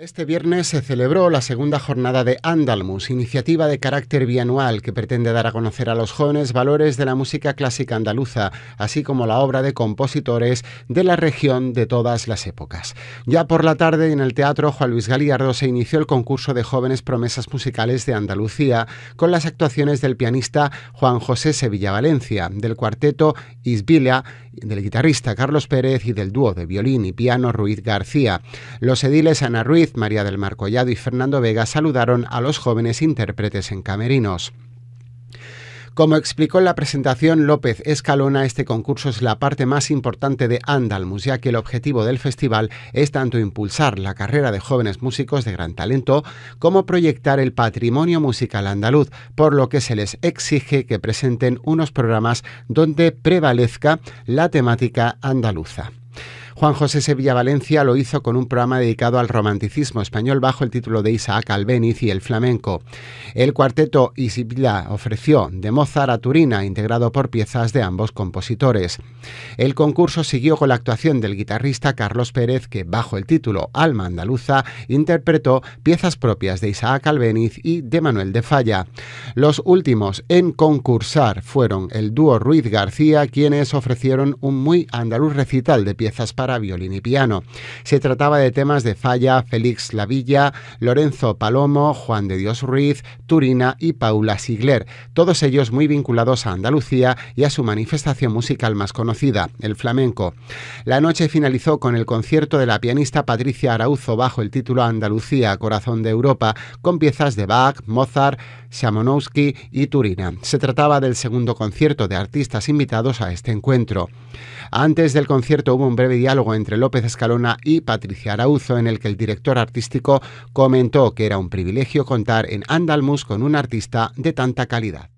Este viernes se celebró la segunda jornada de Andalmus, iniciativa de carácter bianual que pretende dar a conocer a los jóvenes valores de la música clásica andaluza, así como la obra de compositores de la región de todas las épocas. Ya por la tarde en el Teatro Juan Luis Galiardo se inició el concurso de jóvenes promesas musicales de Andalucía con las actuaciones del pianista Juan José Sevilla Valencia, del cuarteto Isbila del guitarrista Carlos Pérez y del dúo de violín y piano Ruiz García. Los ediles Ana Ruiz, María del Mar y Fernando Vega saludaron a los jóvenes intérpretes en camerinos. Como explicó en la presentación López Escalona, este concurso es la parte más importante de Andalmus, ya que el objetivo del festival es tanto impulsar la carrera de jóvenes músicos de gran talento como proyectar el patrimonio musical andaluz, por lo que se les exige que presenten unos programas donde prevalezca la temática andaluza. Juan José Sevilla Valencia lo hizo con un programa dedicado al romanticismo español bajo el título de Isaac Albéniz y el flamenco. El cuarteto Isibila ofreció de Mozart a Turina, integrado por piezas de ambos compositores. El concurso siguió con la actuación del guitarrista Carlos Pérez, que bajo el título Alma Andaluza interpretó piezas propias de Isaac Albéniz y de Manuel de Falla. Los últimos en concursar fueron el dúo Ruiz García, quienes ofrecieron un muy andaluz recital de piezas para violín y piano. Se trataba de temas de Falla, Félix Lavilla, Lorenzo Palomo, Juan de Dios Ruiz, Turina y Paula Sigler, todos ellos muy vinculados a Andalucía y a su manifestación musical más conocida, el flamenco. La noche finalizó con el concierto de la pianista Patricia Arauzo bajo el título Andalucía, Corazón de Europa, con piezas de Bach, Mozart, Shamonowski y Turina. Se trataba del segundo concierto de artistas invitados a este encuentro. Antes del concierto hubo un breve diálogo entre López Escalona y Patricia Arauzo en el que el director artístico comentó que era un privilegio contar en Andalmus con un artista de tanta calidad.